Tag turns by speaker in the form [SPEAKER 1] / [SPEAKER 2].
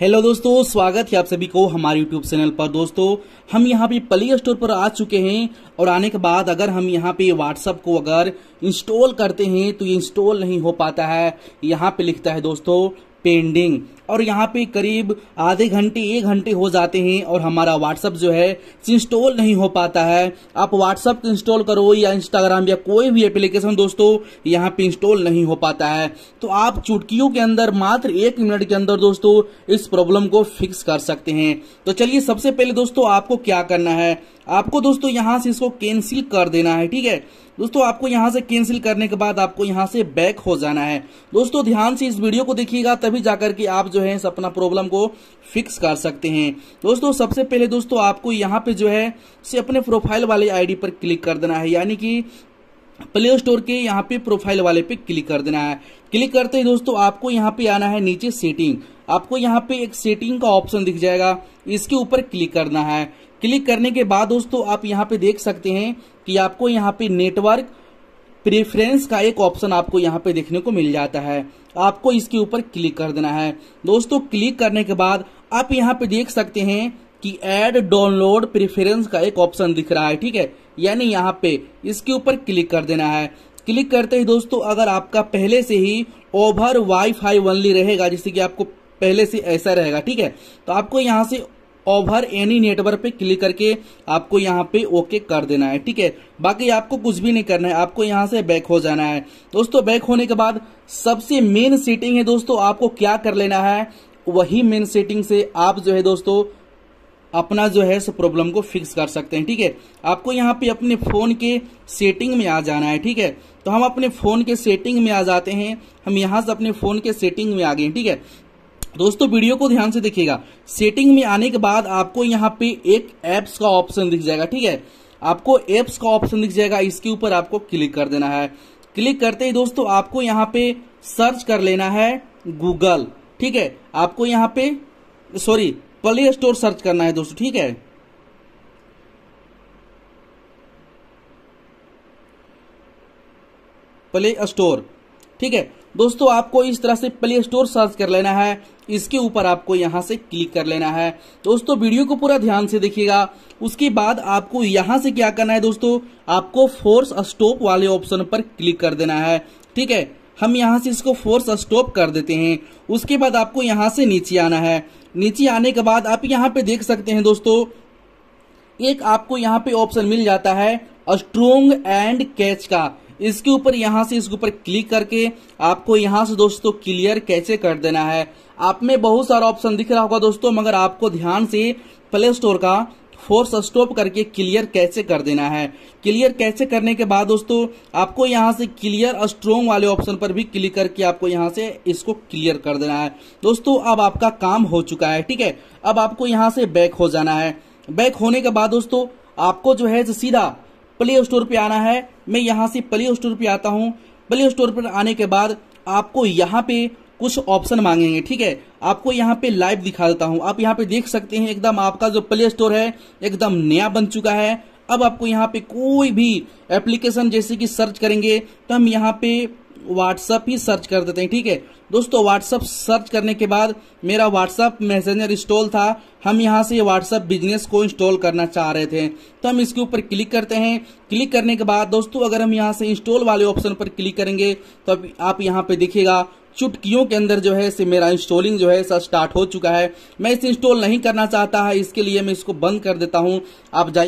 [SPEAKER 1] hello दोस्तों स्वागत है आप सभी को हमारे यूट्यूब चैनल पर दोस्तों हम यहाँ पे प्ले स्टोर पर आ चुके हैं और आने के बाद अगर हम यहाँ पे व्हाट्सअप को अगर इंस्टॉल करते हैं तो ये इंस्टॉल नहीं हो पाता है यहाँ पे लिखता है दोस्तों पेंडिंग और यहाँ पे करीब आधे घंटे एक घंटे हो जाते हैं और हमारा व्हाट्सअप जो है इंस्टॉल नहीं हो पाता है आप व्हाट्सअप इंस्टॉल करो या इंस्टाग्राम या कोई भी एप्लीकेशन दोस्तों यहाँ पे इंस्टॉल नहीं हो पाता है तो आप चुटकियों के अंदर मात्र एक मिनट के अंदर दोस्तों इस प्रॉब्लम को फिक्स कर सकते हैं तो चलिए सबसे पहले दोस्तों आपको क्या करना है आपको दोस्तों यहाँ से इसको कैंसिल कर देना है ठीक है दोस्तों आपको यहाँ से कैंसिल करने के बाद आपको यहाँ से बैक हो जाना है दोस्तों ध्यान से इस वीडियो को देखिएगा तभी भी जाकर के आप जो है अपना प्रॉब्लम को फिक्स कर सकते हैं दोस्तों सबसे पहले दोस्तों आपको यहाँ पे जो है से अपने प्रोफाइल वाले आईडी पर क्लिक कर देना है यानी कि प्ले स्टोर के यहाँ पे प्रोफाइल वाले पे क्लिक कर देना है क्लिक करते ही दोस्तों आपको यहाँ पे आना है नीचे सेटिंग आपको यहाँ पे एक सेटिंग का ऑप्शन दिख जाएगा इसके ऊपर क्लिक करना है क्लिक करने के बाद दोस्तों आप यहाँ पे देख सकते हैं कि आपको यहाँ पे नेटवर्क प्रेफरेंस का एक ऑप्शन आपको यहाँ पे देखने को मिल जाता है आपको इसके ऊपर क्लिक कर देना है दोस्तों क्लिक करने के बाद आप यहाँ पे देख सकते हैं कि ऐड डाउनलोड प्रेफरेंस का एक ऑप्शन दिख रहा है ठीक है यानी यहाँ पे इसके ऊपर क्लिक कर देना है क्लिक करते ही दोस्तों अगर आपका पहले से ही ओवर वाईफाई ओनली रहेगा जिससे कि आपको पहले से ऐसा रहेगा ठीक है तो आपको यहाँ से ओवर एनी नेटवर्क पे क्लिक करके आपको यहाँ पे ओके कर देना है ठीक है बाकी आपको कुछ भी नहीं करना है आपको यहाँ से बैक हो जाना है दोस्तों बैक होने के बाद सबसे मेन सेटिंग है दोस्तों आपको क्या कर लेना है वही मेन सेटिंग से आप जो है दोस्तों अपना जो है इस प्रॉब्लम को फिक्स कर सकते हैं ठीक है आपको यहाँ पे अपने फ़ोन के सेटिंग में आ जाना है ठीक है तो हम अपने फ़ोन के सेटिंग में आ जाते हैं हम यहाँ से अपने फ़ोन के सेटिंग में आ गए ठीक है दोस्तों वीडियो को ध्यान से देखिएगा सेटिंग में आने के बाद आपको यहाँ पे एक एप्स का ऑप्शन दिख जाएगा ठीक है आपको एप्स का ऑप्शन दिख जाएगा इसके ऊपर आपको क्लिक कर देना है क्लिक करते ही दोस्तों आपको यहाँ पे सर्च कर लेना है गूगल ठीक है आपको यहाँ पे सॉरी प्ले स्टोर सर्च करना है दोस्तों ठीक है प्ले स्टोर ठीक है दोस्तों आपको इस तरह से प्ले स्टोर सर्च कर लेना है इसके ऊपर आपको यहाँ से क्लिक कर लेना है दोस्तों वीडियो को पूरा ध्यान से देखिएगा उसके बाद आपको यहाँ से क्या करना है दोस्तों आपको फोर्स स्टॉप वाले ऑप्शन पर क्लिक कर देना है ठीक है हम यहाँ से इसको फोर्स स्टॉप कर देते हैं उसके बाद आपको यहाँ से नीचे आना है नीचे आने के बाद आप यहाँ पे देख सकते हैं दोस्तों एक आपको यहाँ पे ऑप्शन मिल जाता है स्ट्रोंग एंड कैच का इसके ऊपर यहाँ से इसके ऊपर क्लिक करके आपको यहाँ से दोस्तों क्लियर कैसे कर देना है आप में बहुत सारा ऑप्शन दिख रहा होगा दोस्तों मगर आपको ध्यान से प्ले स्टोर का फोर्स स्टॉप करके क्लियर कैसे कर देना है क्लियर कैसे करने के बाद दोस्तों आपको यहाँ से क्लियर स्ट्रोंग वाले ऑप्शन पर भी क्लिक करके आपको यहाँ से इसको क्लियर कर देना है दोस्तों अब आपका काम हो चुका है ठीक है अब आपको यहाँ से बैक हो जाना है बैक होने के बाद दोस्तों आपको जो है सीधा प्ले स्टोर पे आना है मैं यहाँ से प्ले स्टोर पे आता हूँ प्ले स्टोर पर आने के बाद आपको यहाँ पे कुछ ऑप्शन मांगेंगे ठीक है आपको यहाँ पे लाइव दिखा देता हूँ आप यहाँ पे देख सकते हैं एकदम आपका जो प्ले स्टोर है एकदम नया बन चुका है अब आपको यहाँ पे कोई भी एप्लीकेशन जैसे कि सर्च करेंगे तो हम यहाँ पे व्हाट्सअप ही सर्च कर देते हैं ठीक है दोस्तों व्हाट्सअप सर्च करने के बाद मेरा व्हाट्सअप मैसेंजर इंस्टॉल था हम यहाँ से व्हाट्सअप बिजनेस को इंस्टॉल करना चाह रहे थे तो हम इसके ऊपर क्लिक करते हैं क्लिक करने के बाद दोस्तों अगर हम यहाँ से इंस्टॉल वाले ऑप्शन पर क्लिक करेंगे तो आप यहाँ पे देखिएगा चुटकियों के अंदर जो है इसे मेरा इंस्टॉलिंग जो है सर स्टार्ट हो चुका है मैं इसे इंस्टॉल नहीं करना चाहता है इसके लिए मैं इसको बंद कर देता हूँ आप जाइए